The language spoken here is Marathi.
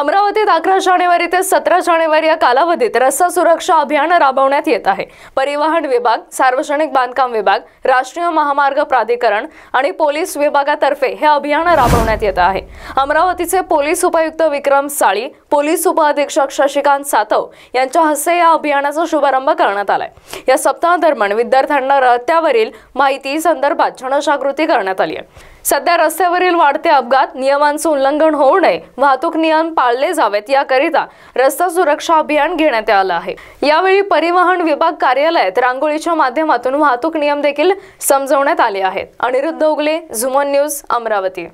अमरावतीत अकरा जानेवारी ते सतरा जानेवारी या कालावधीत रस्ता सुरक्षा अभियान राबवण्यात येत आहे परिवहन विभाग सार्वजनिक बांधकाम विभाग राष्ट्रीय महामार्ग प्राधिकरण आणि पोलीस विभागातर्फे हे अभियान राबवण्यात येत आहे अमरावतीचे पोलीस उपायुक्त विक्रम साळी पोलीस उपअधीक्षक शशिकांत सातव यांच्या हस्ते या अभियानाचा शुभारंभ करण्यात आलाय या सप्ताहादरम्यान विद्यार्थ्यांना रस्त्यावरील माहिती संदर्भात जनजागृती करण्यात आली आहे सध्या रस्त्यावरील वाढते अपघात नियमांचे उल्लंघन होऊ नये वाहतूक नियम पाळले जावेत याकरिता रस्ता सुरक्षा अभियान घेण्यात आलं आहे यावेळी परिवहन विभाग कार्यालयात रांगोळीच्या माध्यमातून वाहतूक नियम देखील समजवण्यात आले आहेत अनिरुद्ध उगले झुमन न्यूज अमरावती